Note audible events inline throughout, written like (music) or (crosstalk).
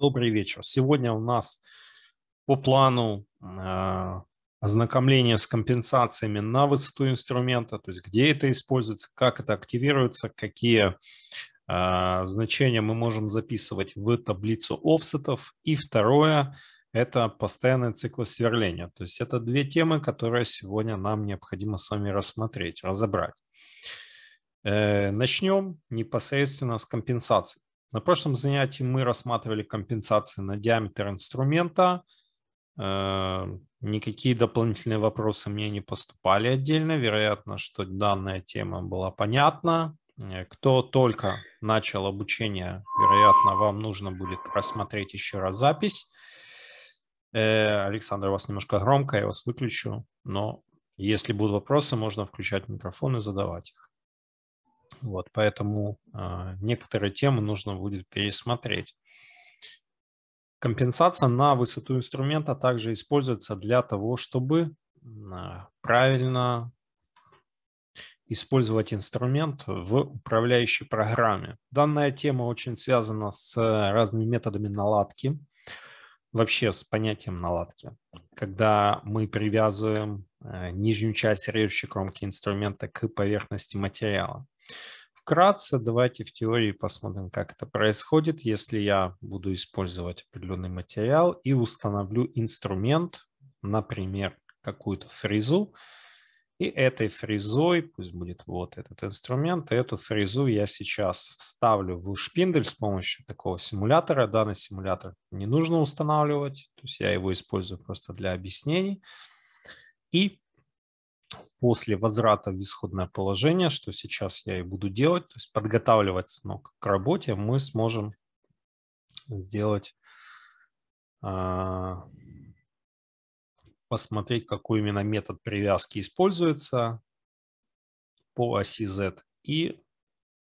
Добрый вечер. Сегодня у нас по плану э, ознакомление с компенсациями на высоту инструмента, то есть где это используется, как это активируется, какие а, значения мы можем записывать в таблицу офсетов. И второе – это постоянные циклы сверления. То есть это две темы, которые сегодня нам необходимо с вами рассмотреть, разобрать. Э, начнем непосредственно с компенсаций. На прошлом занятии мы рассматривали компенсации на диаметр инструмента. Э, никакие дополнительные вопросы мне не поступали отдельно. Вероятно, что данная тема была понятна. Э, кто только начал обучение, вероятно, вам нужно будет просмотреть еще раз запись. Э, Александр, у вас немножко громко, я вас выключу, но если будут вопросы, можно включать микрофон и задавать их. Вот, поэтому э, некоторые темы нужно будет пересмотреть. Компенсация на высоту инструмента также используется для того, чтобы а, правильно использовать инструмент в управляющей программе. Данная тема очень связана с разными методами наладки, вообще с понятием наладки. Когда мы привязываем Э, нижнюю часть режущей кромки инструмента к поверхности материала. Вкратце давайте в теории посмотрим, как это происходит, если я буду использовать определенный материал и установлю инструмент, например, какую-то фрезу, и этой фрезой, пусть будет вот этот инструмент, эту фрезу я сейчас вставлю в шпиндель с помощью такого симулятора. Данный симулятор не нужно устанавливать, то есть я его использую просто для объяснений. И после возврата в исходное положение, что сейчас я и буду делать, то есть подготавливать станок к работе, мы сможем сделать, а, посмотреть, какой именно метод привязки используется по оси Z и,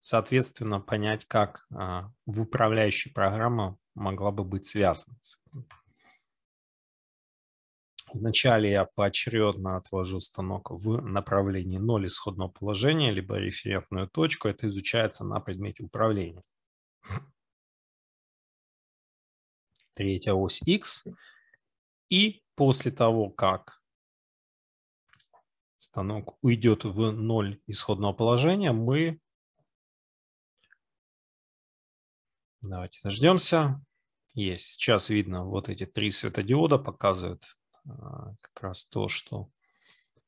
соответственно, понять, как а, в управляющей программа могла бы быть связана с этим. Вначале я поочередно отвожу станок в направлении 0 исходного положения, либо референтную точку. Это изучается на предмете управления. Третья ось X. И после того, как станок уйдет в 0 исходного положения, мы... Давайте дождемся. Есть. Сейчас видно вот эти три светодиода показывают а, как раз то, что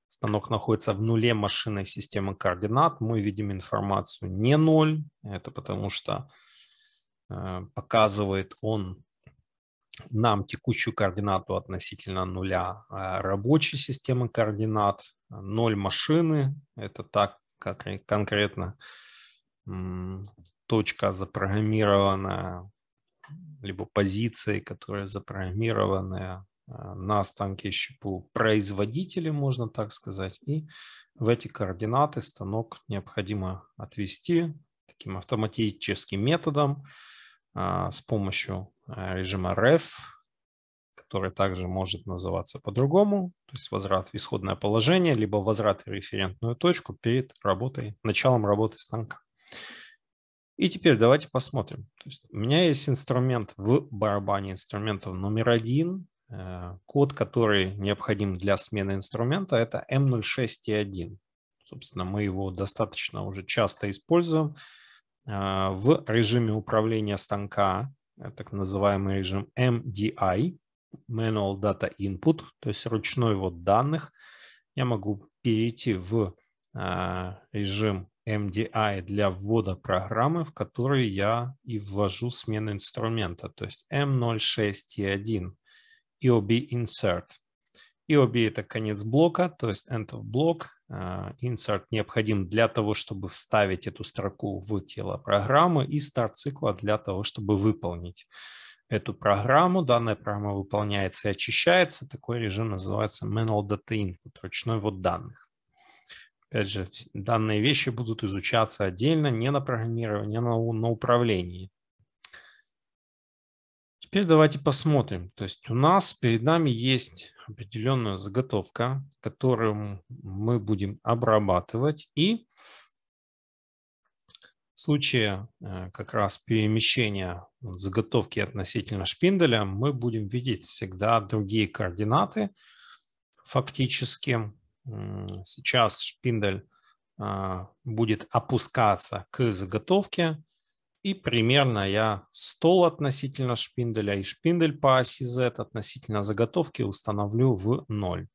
станок находится в нуле машинной системы координат. Мы видим информацию не ноль, это потому что э, показывает он нам текущую координату относительно нуля а, рабочей системы координат, ноль машины, это так, как конкретно точка запрограммированная, либо позиции, которые запрограммированы а, на станке щепу производителя, можно так сказать, и в эти координаты станок необходимо отвести таким автоматическим методом а, с помощью а, режима ref, который также может называться по-другому, то есть возврат в исходное положение, либо возврат в референтную точку перед работой, началом работы станка. И теперь давайте посмотрим. То есть у меня есть инструмент в барабане инструментов номер один, Э, код, который необходим для смены инструмента, это M06E1. Собственно, мы его достаточно уже часто используем э, в режиме управления станка, э, так называемый режим MDI, Manual Data Input, то есть ручной ввод данных, я могу перейти в режим MDI для ввода программы, в которой я и ввожу смену инструмента, то есть M06E1. EOB insert. EOB – это конец блока, то есть end of block. А, insert необходим для того, чтобы вставить эту строку в тело программы и старт цикла для того, чтобы выполнить эту программу. Данная программа выполняется и очищается. Такой режим называется manual data input, ручной ввод данных. Опять же, данные вещи будут изучаться отдельно, не на программировании, не на, на управлении. Теперь давайте посмотрим. То есть у нас перед нами есть определенная заготовка, которую мы будем обрабатывать. И в случае э, как раз перемещения заготовки относительно шпинделя мы будем видеть всегда другие координаты. Фактически сейчас шпиндель э, будет опускаться к заготовке, и примерно я стол относительно шпинделя и шпиндель по оси Z относительно заготовки установлю в 0.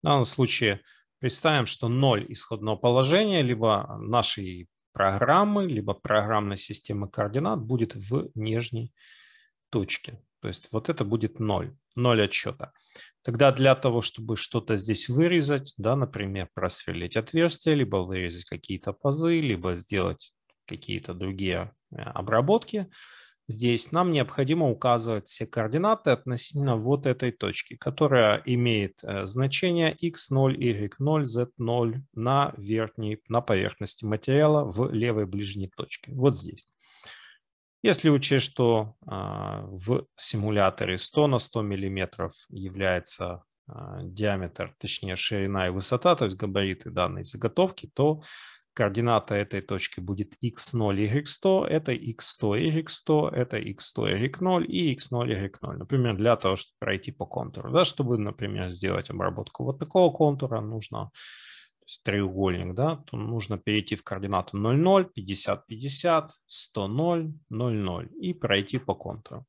В данном случае представим, что 0 исходного положения либо нашей программы, либо программной системы координат будет в нижней точке. То есть вот это будет 0, 0 отсчета. Тогда для того, чтобы что-то здесь вырезать, да, например, просверлить отверстие, либо вырезать какие-то пазы, либо сделать какие-то другие э, обработки, здесь нам необходимо указывать все координаты относительно вот этой точки, которая имеет э, значение x0, y0, z0 на верхней, на поверхности материала в левой ближней точке, вот здесь. Если учесть, что а, в симуляторе 100 на 100 мм является а, диаметр, точнее ширина и высота, то есть габариты данной заготовки, то координата этой точки будет x0, y100, это x100, y100, это x100, y0 и x0, y0. Например, для того, чтобы пройти по контуру. Да, чтобы, например, сделать обработку вот такого контура, нужно есть треугольник, да, то нужно перейти в координату 0, 0, 50, 50, 100, 0, 0, 0 и пройти по контуру.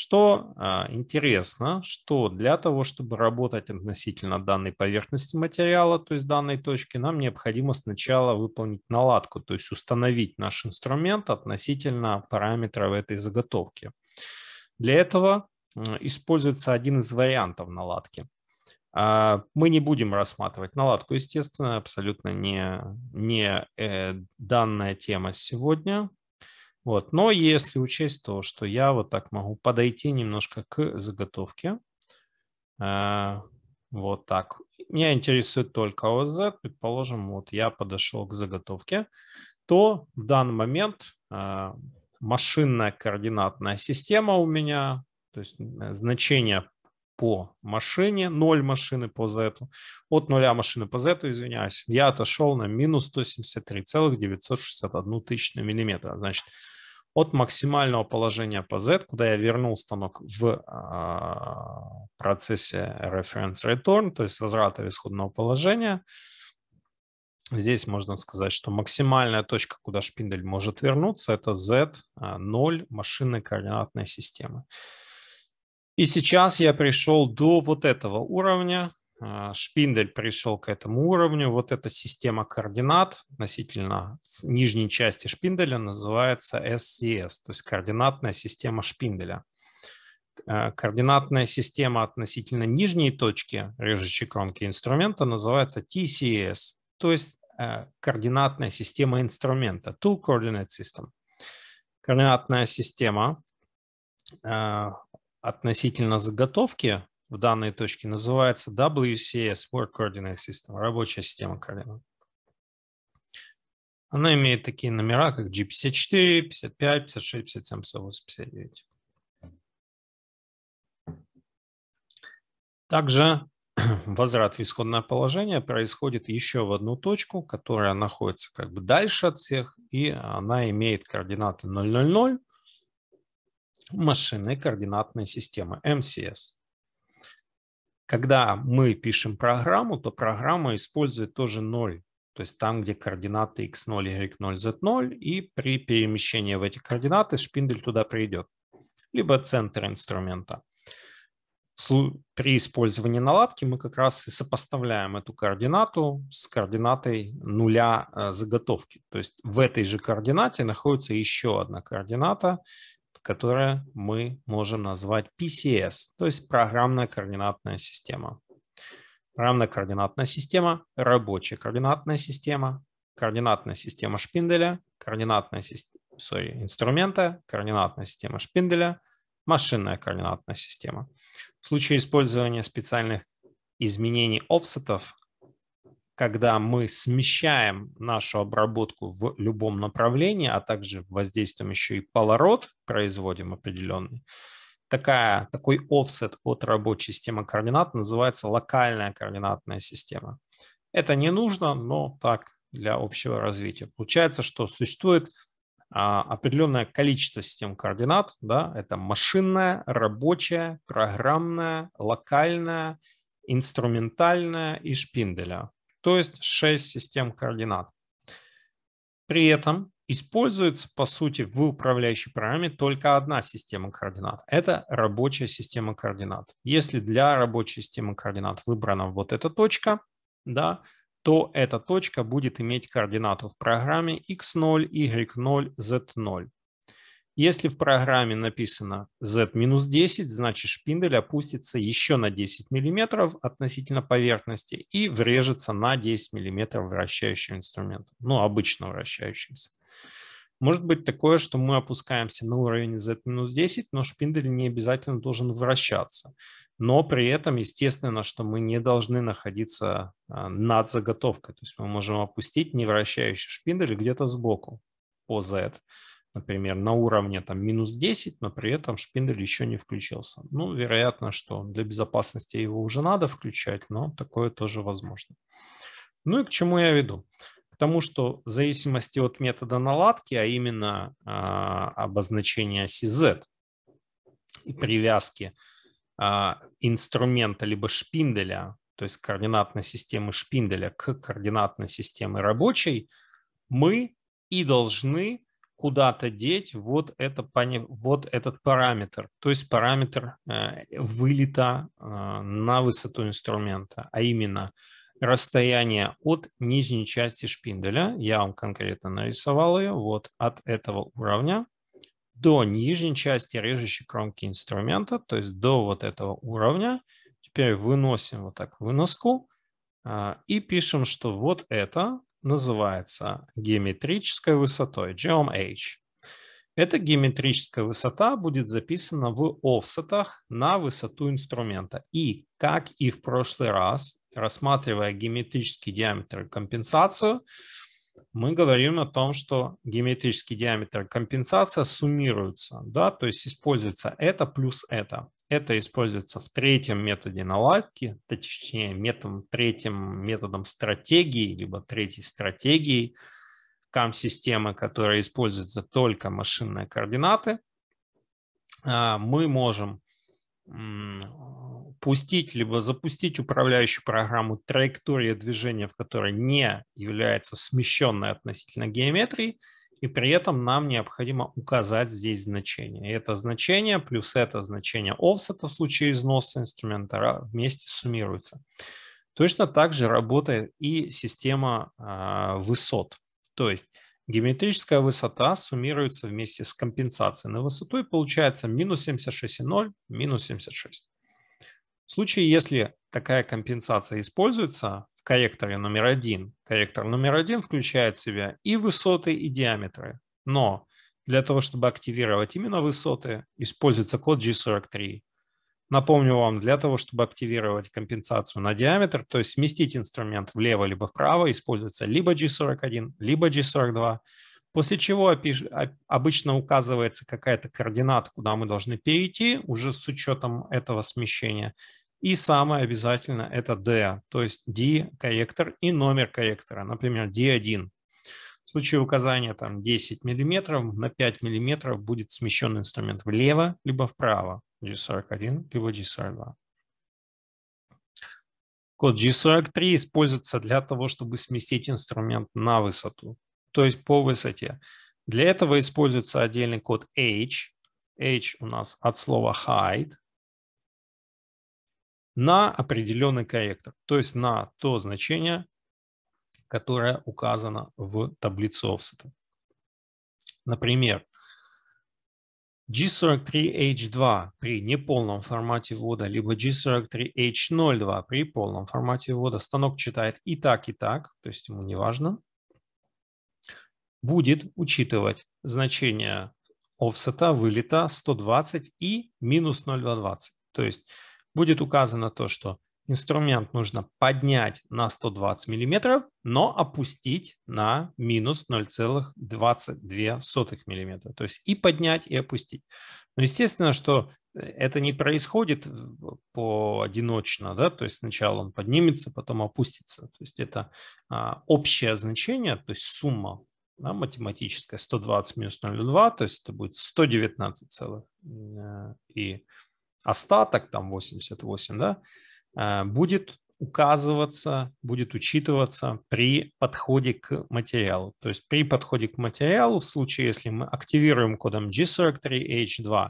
Что а, интересно, что для того, чтобы работать относительно данной поверхности материала, то есть данной точки, нам необходимо сначала выполнить наладку, то есть установить наш инструмент относительно параметров этой заготовки. Для этого используется один из вариантов наладки. А, мы не будем рассматривать наладку, естественно, абсолютно не, не э, данная тема сегодня. Вот. Но если учесть то, что я вот так могу подойти немножко к заготовке, а, вот так. Меня интересует только OZ, предположим, вот я подошел к заготовке, то в данный момент а, машинная координатная система у меня, то есть значение по машине, 0 машины по Z, от 0 машины по Z, извиняюсь, я отошел на минус 173,961 тысячную миллиметра. Значит, от максимального положения по Z, куда я вернул станок в а, процессе reference return, то есть возврата в исходного положения, Здесь можно сказать, что максимальная точка, куда шпиндель может вернуться, это Z0 а, машины координатной системы. И сейчас я пришел до вот этого уровня. А, Шпиндель пришел к этому уровню. Вот эта система координат относительно нижней части шпинделя называется SCS, то есть координатная система шпинделя. Э, координатная система относительно нижней точки режущей кромки инструмента называется TCS, то есть э, координатная система инструмента, Tool Coordinate System. Координатная система э, относительно заготовки в данной точке называется WCS, Work Coordinate System, рабочая система координат. Она имеет такие номера, как G54, 55, 56, 57, 58, 59. Также (clears throat) возврат в исходное положение происходит еще в одну точку, которая находится как бы дальше от всех, и она имеет координаты 000, машинной координатной системы, MCS. Когда мы пишем программу, то программа использует тоже 0, то есть там, где координаты x0, y0, z0, и при перемещении в эти координаты шпиндель туда придет, либо центр инструмента. При использовании наладки мы как раз и сопоставляем эту координату с координатой нуля э, заготовки. То есть в этой же координате находится еще одна координата, которое мы можем назвать PCS, то есть программная координатная система. Программная координатная система, рабочая координатная система, координатная система шпинделя, координатная система, sorry, инструмента, координатная система шпинделя, машинная координатная система. В случае использования специальных изменений офсетов когда мы смещаем нашу обработку в любом направлении, а также воздействуем еще и поворот, производим определенный, такая, такой офсет от рабочей системы координат называется локальная координатная система. Это не нужно, но так для общего развития. Получается, что существует а, определенное количество систем координат. Да? Это машинная, рабочая, программная, локальная, инструментальная и шпинделя то есть 6 систем координат. При этом используется, по сути, в управляющей программе только одна система координат. Это рабочая система координат. Если для рабочей системы координат выбрана вот эта точка, да, то эта точка будет иметь координату в программе x0, y0, z0. Если в программе написано Z-10, значит шпиндель опустится еще на 10 мм относительно поверхности и врежется на 10 мм вращающим инструментом, ну, обычно вращающимся. Может быть такое, что мы опускаемся на уровень Z-10, но шпиндель не обязательно должен вращаться. Но при этом, естественно, что мы не должны находиться а, над заготовкой. То есть мы можем опустить невращающий шпиндель где-то сбоку по Z например, на уровне там минус 10, но при этом шпиндель еще не включился. Ну, вероятно, что для безопасности его уже надо включать, но такое тоже возможно. Ну и к чему я веду? К тому, что в зависимости от метода наладки, а именно а, обозначения CZ и привязки а, инструмента либо шпинделя, то есть координатной системы шпинделя к координатной системе рабочей, мы и должны куда-то деть вот, это, вот этот параметр, то есть параметр э, вылета э, на высоту инструмента, а именно расстояние от нижней части шпинделя, я вам конкретно нарисовал ее, вот от этого уровня до нижней части режущей кромки инструмента, то есть до вот этого уровня. Теперь выносим вот так выноску э, и пишем, что вот это называется геометрической высотой, GeomH. Эта геометрическая высота будет записана в офсетах на высоту инструмента. И, как и в прошлый раз, рассматривая геометрический диаметр и компенсацию, мы говорим о том, что геометрический диаметр компенсация суммируются, да, то есть используется это плюс это. Это используется в третьем методе наладки, точнее методом, третьим методом стратегии, либо третьей стратегии CAM-системы, которая используется только машинные координаты. А, мы можем пустить либо запустить управляющую программу траектория движения, в которой не является смещенной относительно геометрии, и при этом нам необходимо указать здесь значение. это значение плюс это значение offset в случае износа инструмента вместе суммируется. Точно так же работает и система а, высот. То есть геометрическая высота суммируется вместе с компенсацией на высоту и получается минус 76,0, минус 76. В случае, если такая компенсация используется корректоре номер один. Корректор номер один включает в себя и высоты, и диаметры. Но для того, чтобы активировать именно высоты, используется код G43. Напомню вам, для того, чтобы активировать компенсацию на диаметр, то есть сместить инструмент влево либо вправо, используется либо G41, либо G42, после чего обычно указывается какая-то координата, куда мы должны перейти уже с учетом этого смещения, и самое обязательно это D, то есть D-корректор и номер корректора, например, D1. В случае указания там 10 мм, на 5 мм будет смещен инструмент влево либо вправо, G41 либо G42. Код G43 используется для того, чтобы сместить инструмент на высоту, то есть по высоте. Для этого используется отдельный код H. H у нас от слова height, на определенный корректор, то есть на то значение, которое указано в таблице офсета. Например, G43H2 при неполном формате ввода, либо G43H02 при полном формате ввода станок читает и так, и так, то есть ему не важно, будет учитывать значение офсета вылета 120 и минус 0,220. То есть будет указано то, что инструмент нужно поднять на 120 мм, но опустить на минус 0,22 мм. То есть и поднять, и опустить. Но естественно, что э, это не происходит э, поодиночно, да, то есть сначала он поднимется, потом опустится. То есть это а, общее значение, то есть сумма да, математическая 120 минус 0,2, то есть это будет 119 целых э, и остаток, там 88, да, э, будет указываться, будет учитываться при подходе к материалу. То есть при подходе к материалу, в случае, если мы активируем кодом G43H2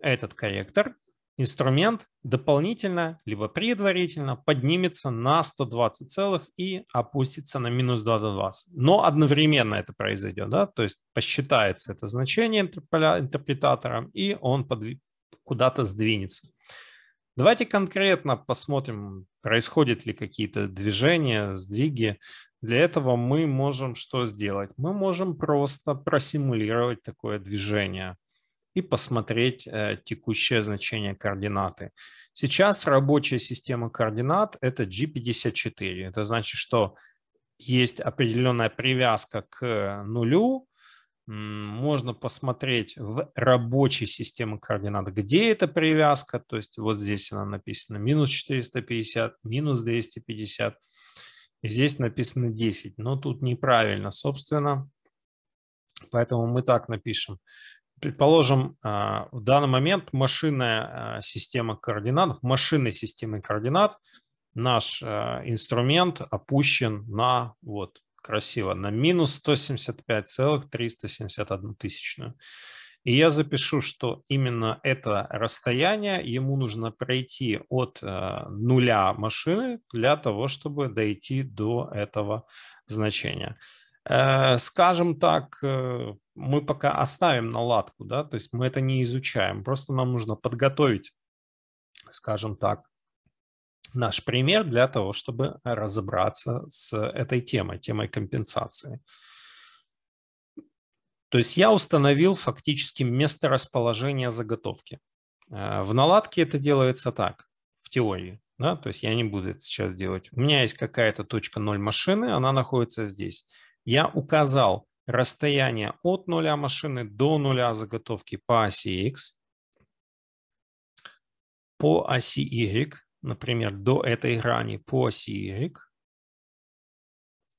этот корректор, инструмент дополнительно, либо предварительно поднимется на 120 целых и опустится на минус 220. Но одновременно это произойдет, да, то есть посчитается это значение интерпретатором, и он куда-то сдвинется. Давайте конкретно посмотрим, происходят ли какие-то движения, сдвиги. Для этого мы можем что сделать? Мы можем просто просимулировать такое движение и посмотреть э, текущее значение координаты. Сейчас рабочая система координат – это G54. Это значит, что есть определенная привязка к нулю, можно посмотреть в рабочей системе координат, где эта привязка, то есть вот здесь она написана минус 450, минус 250, и здесь написано 10, но тут неправильно, собственно, поэтому мы так напишем. Предположим, а, в данный момент машинная а, система координат, в машинной системе координат наш а, инструмент опущен на вот красиво, на минус 175,371 тысячную. И я запишу, что именно это расстояние ему нужно пройти от э, нуля машины для того, чтобы дойти до этого значения. Э, скажем так, э, мы пока оставим наладку, да, то есть мы это не изучаем, просто нам нужно подготовить, скажем так, наш пример для того, чтобы разобраться с этой темой, темой компенсации. То есть я установил фактически место расположения заготовки. Э, в наладке это делается так, в теории. Да? То есть я не буду это сейчас делать. У меня есть какая-то точка 0 машины, она находится здесь. Я указал расстояние от нуля машины до нуля заготовки по оси X, по оси Y например, до этой грани по оси Y.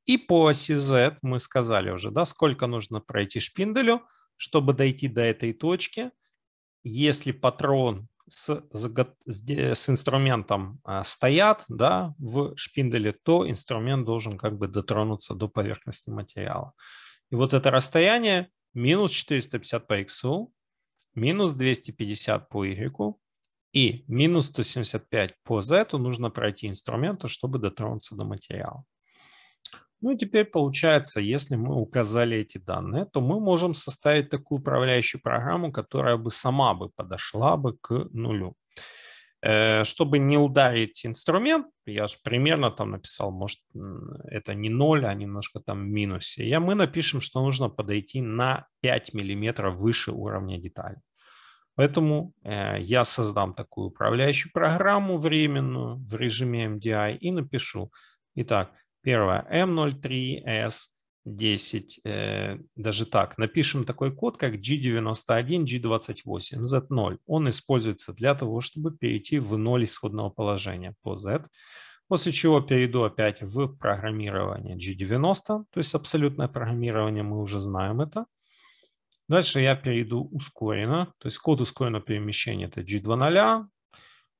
И по оси Z мы сказали уже, да, сколько нужно пройти шпинделю, чтобы дойти до этой точки. Если патрон с, с инструментом а, стоят да, в шпинделе, то инструмент должен как бы дотронуться до поверхности материала. И вот это расстояние минус 450 по x, минус 250 по y, и минус 175 по Z нужно пройти инструменту, чтобы дотронуться до материала. Ну и теперь получается, если мы указали эти данные, то мы можем составить такую управляющую программу, которая бы сама бы подошла бы к нулю. Э, чтобы не ударить инструмент, я же примерно там написал, может, это не 0, а немножко там в минусе. Я, мы напишем, что нужно подойти на 5 миллиметров выше уровня детали. Поэтому э, я создам такую управляющую программу временную в режиме MDI и напишу. Итак, первое M03S10, э, даже так, напишем такой код, как G91, G28, Z0. Он используется для того, чтобы перейти в ноль исходного положения по Z. После чего перейду опять в программирование G90, то есть абсолютное программирование, мы уже знаем это. Дальше я перейду ускоренно. То есть код ускоренного перемещения это G2.0, а,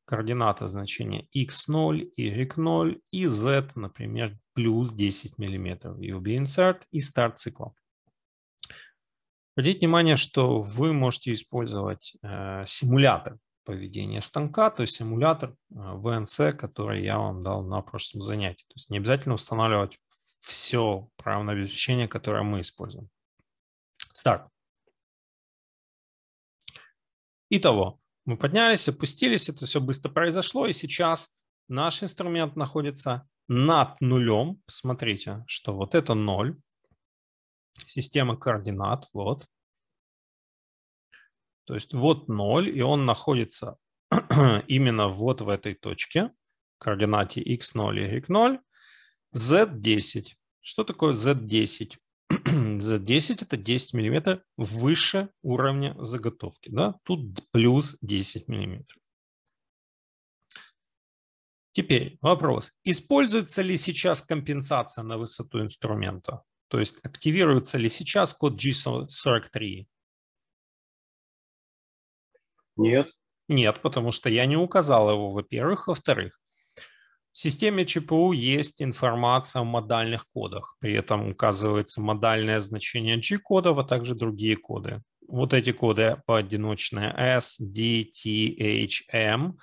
координата значения x0, y0 и z, например, плюс 10 мм. UB insert и старт цикла. Обратите внимание, что вы можете использовать э, симулятор поведения станка, то есть симулятор э, VNC, который я вам дал на прошлом занятии. То есть не обязательно устанавливать все программное обеспечение, которое мы используем. Старт. Итого, мы поднялись, опустились, это все быстро произошло, и сейчас наш инструмент находится над нулем. Посмотрите, что вот это ноль, система координат, вот. То есть вот ноль, и он находится (clears throat) именно вот в этой точке, координате x0, y0, z10. Что такое z10? (clears throat) за 10 это 10 миллиметров выше уровня заготовки. Да? Тут плюс 10 миллиметров. Теперь вопрос. Используется ли сейчас компенсация на высоту инструмента? То есть активируется ли сейчас код G43? Нет. Нет, потому что я не указал его, во-первых. Во-вторых, в системе ЧПУ есть информация о модальных кодах, при этом указывается модальное значение G-кодов, а также другие коды. Вот эти коды поодиночные S, D, T, H, M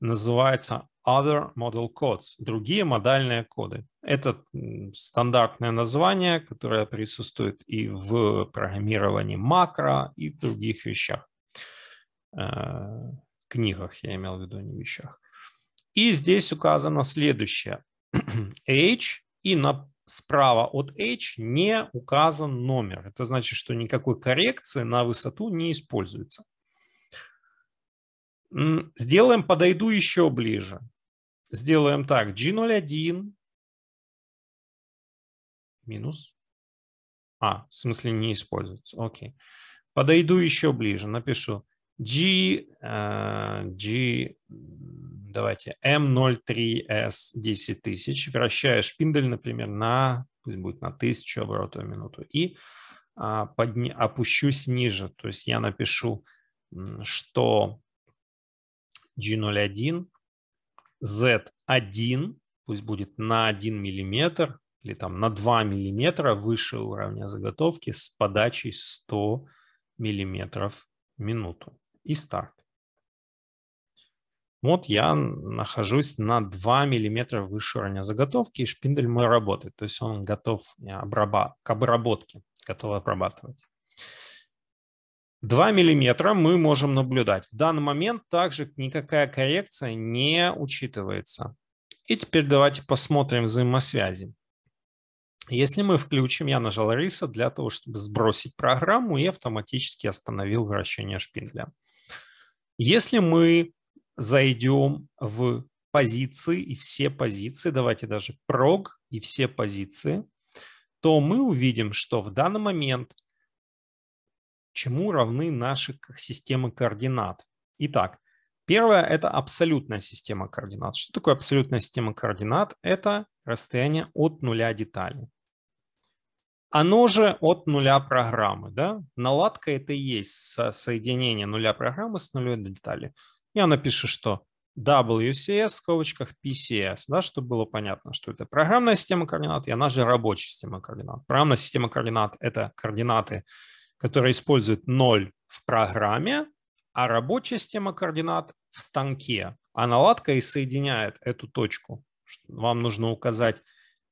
называются Other Model Codes, другие модальные коды. Это стандартное название, которое присутствует и в программировании макро, и в других вещах. Э, книгах я имел в виду, а не вещах. И здесь указано следующее. (clears throat) H и на, справа от H не указан номер. Это значит, что никакой коррекции на высоту не используется. Сделаем, подойду еще ближе. Сделаем так, G01 минус. А, в смысле не используется, окей. Подойду еще ближе, напишу G, э, G, Давайте M03S 10000. Вращаю шпиндель, например, на, пусть будет на 1000 оборотов в минуту. И а, подня, опущусь ниже. То есть я напишу, что G01 Z1, пусть будет на 1 миллиметр или там на 2 миллиметра выше уровня заготовки с подачей 100 миллиметров в минуту. И старт. Вот я нахожусь на 2 мм выше уровня заготовки, и шпиндель мой работает. То есть он готов э, к обработке, готов обрабатывать. 2 мм мы можем наблюдать. В данный момент также никакая коррекция не учитывается. И теперь давайте посмотрим взаимосвязи. Если мы включим, я нажал риса для того, чтобы сбросить программу и автоматически остановил вращение шпинделя. Если мы зайдем в позиции и все позиции, давайте даже прог и все позиции, то мы увидим, что в данный момент чему равны наши системы координат. Итак, первое – это абсолютная система координат. Что такое абсолютная система координат? Это расстояние от нуля детали. Оно же от нуля программы, да? Наладка это и есть соединение нуля программы с нулей детали. Я напишу, что WCS в кавычках PCS, да, чтобы было понятно, что это программная система координат и она же рабочая система координат. Программная система координат – это координаты, которые используют ноль в программе, а рабочая система координат в станке. А наладка и соединяет эту точку. Вам нужно указать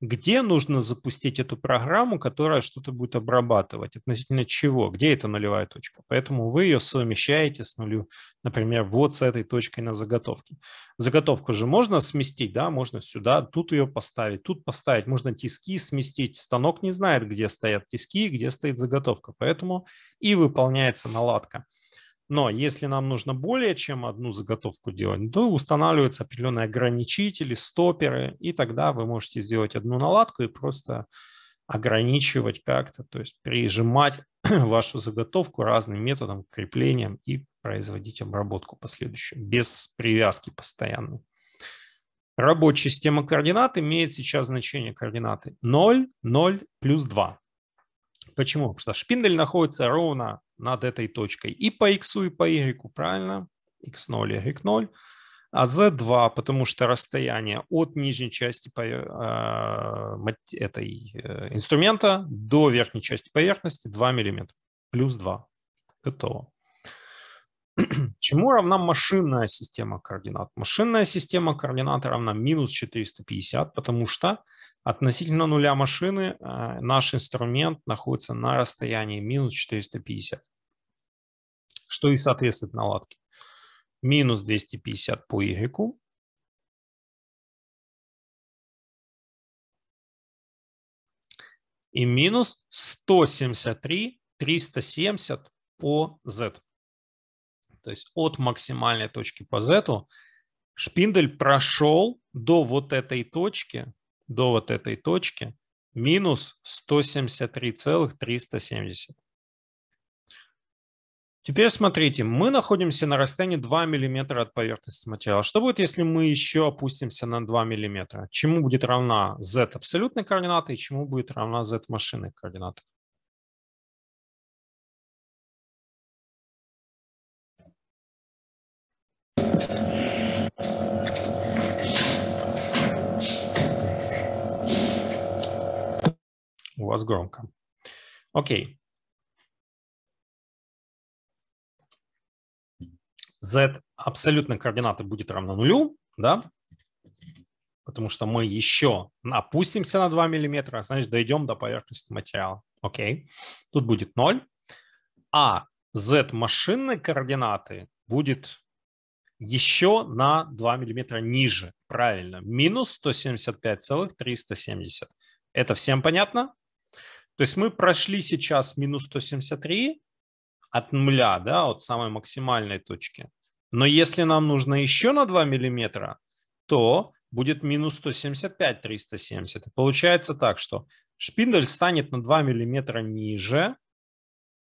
где нужно запустить эту программу, которая что-то будет обрабатывать, относительно чего, где эта нулевая точка. Поэтому вы ее совмещаете с нулю, например, вот с этой точкой на заготовке. Заготовку же можно сместить, да, можно сюда, тут ее поставить, тут поставить, можно тиски сместить. Станок не знает, где стоят тиски и где стоит заготовка, поэтому и выполняется наладка. Но если нам нужно более чем одну заготовку делать, то устанавливаются определенные ограничители, стоперы, и тогда вы можете сделать одну наладку и просто ограничивать как-то, то есть прижимать (clears throat) вашу заготовку разным методом, креплением и производить обработку последующую, без привязки постоянной. Рабочая система координат имеет сейчас значение координаты 0, 0, плюс 2. Почему? Потому что шпиндель находится ровно над этой точкой. И по x, и по y, правильно? x0, y0. А z2, потому что расстояние от нижней части а, этой э, инструмента до верхней части поверхности 2 мм. Плюс 2. Готово. (clears throat) Чему равна машинная система координат? Машинная система координат равна минус 450, потому что относительно нуля машины э, наш инструмент находится на расстоянии минус 450, что и соответствует наладке. Минус 250 по y, и минус 173 370 по z. То есть от максимальной точки по Z шпиндель прошел до вот этой точки, до вот этой точки, минус 173,370. Теперь смотрите, мы находимся на расстоянии 2 мм от поверхности материала. Что будет, если мы еще опустимся на 2 мм? Чему будет равна z абсолютной координаты и чему будет равна z машины координаты? у вас громко. Окей. Z абсолютно координаты будет равно нулю, да? Потому что мы еще опустимся на 2 миллиметра, значит, дойдем до поверхности материала. Окей. Тут будет 0. А Z машинной координаты будет еще на 2 миллиметра ниже. Правильно. Минус 175,370. Это всем понятно? То есть мы прошли сейчас минус 173 от нуля, да, от самой максимальной точки. Но если нам нужно еще на 2 миллиметра, то будет минус 175, 370. получается так, что шпиндель станет на 2 миллиметра ниже,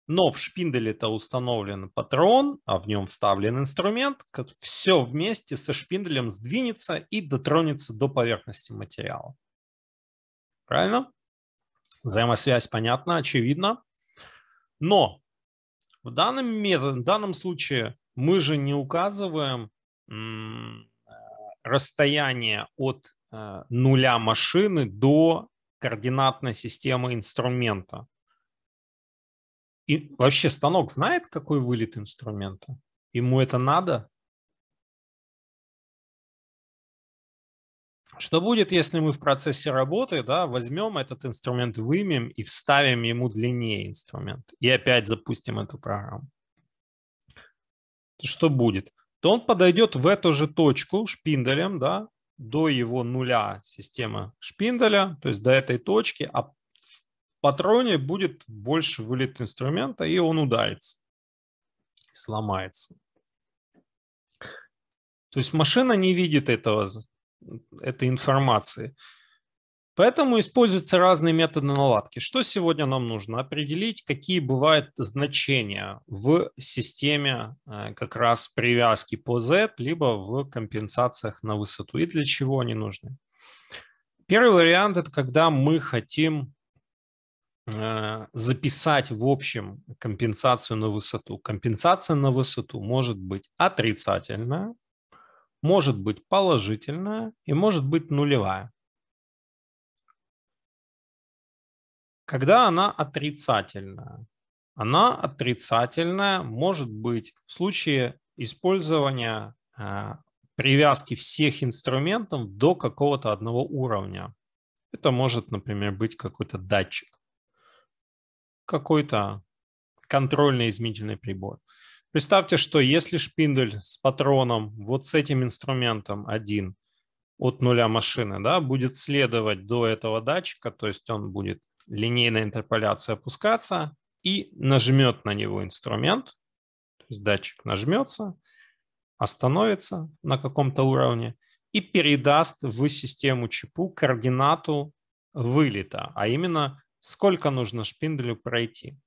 но в шпинделе это установлен патрон, а в нем вставлен инструмент. Все вместе со шпинделем сдвинется и дотронется до поверхности материала. Правильно? Взаимосвязь понятна, очевидна. Но в данном, мер... в данном случае мы же не указываем расстояние от э, нуля машины до координатной системы инструмента. И вообще станок знает, какой вылет инструмента? Ему это надо? Что будет, если мы в процессе работы да, возьмем этот инструмент, вымем и вставим ему длиннее инструмент и опять запустим эту программу? Что будет? То он подойдет в эту же точку шпинделем, да, до его нуля система шпинделя, то есть до этой точки, а в патроне будет больше вылет инструмента, и он ударится, сломается. То есть машина не видит этого этой информации. Поэтому используются разные методы наладки. Что сегодня нам нужно? Определить, какие бывают значения в системе э, как раз привязки по Z, либо в компенсациях на высоту, и для чего они нужны. Первый вариант – это когда мы хотим э, записать в общем компенсацию на высоту. Компенсация на высоту может быть отрицательная, может быть положительная и может быть нулевая. Когда она отрицательная? Она отрицательная может быть в случае использования э, привязки всех инструментов до какого-то одного уровня. Это может, например, быть какой-то датчик, какой-то контрольно-измерительный прибор. Представьте, что если шпиндель с патроном, вот с этим инструментом один от нуля машины, да, будет следовать до этого датчика, то есть он будет линейная интерполяция опускаться и нажмет на него инструмент, то есть датчик нажмется, остановится на каком-то уровне и передаст в систему ЧПУ координату вылета, а именно сколько нужно шпинделю пройти.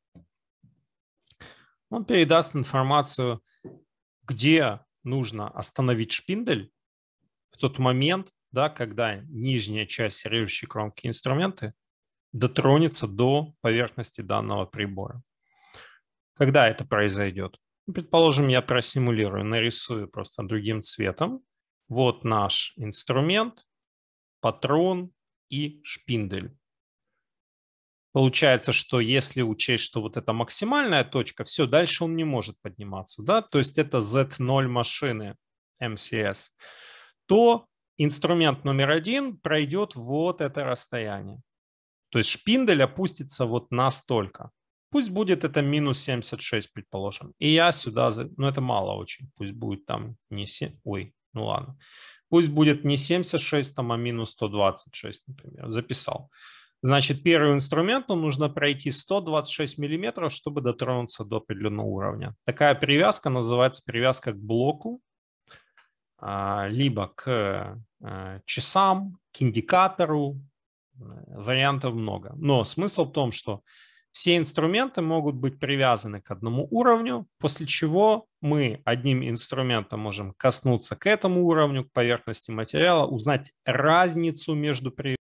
Он передаст информацию, где нужно остановить шпиндель в тот момент, да, когда нижняя часть серирующей кромки инструменты дотронется до поверхности данного прибора. Когда это произойдет? Предположим, я просимулирую, нарисую просто другим цветом. Вот наш инструмент, патрон и шпиндель. Получается, что если учесть, что вот это максимальная точка, все, дальше он не может подниматься, да, то есть это Z0 машины MCS, то инструмент номер один пройдет вот это расстояние. То есть шпиндель опустится вот настолько. Пусть будет это минус 76, предположим. И я сюда, ну это мало очень, пусть будет там не 7, ой, ну ладно. Пусть будет не 76, там, а минус 126, например, записал. Значит, первый инструмент, нужно пройти 126 миллиметров, чтобы дотронуться до определенного уровня. Такая привязка называется привязка к блоку, а, либо к а, часам, к индикатору. Вариантов много. Но смысл в том, что все инструменты могут быть привязаны к одному уровню, после чего мы одним инструментом можем коснуться к этому уровню, к поверхности материала, узнать разницу между привязками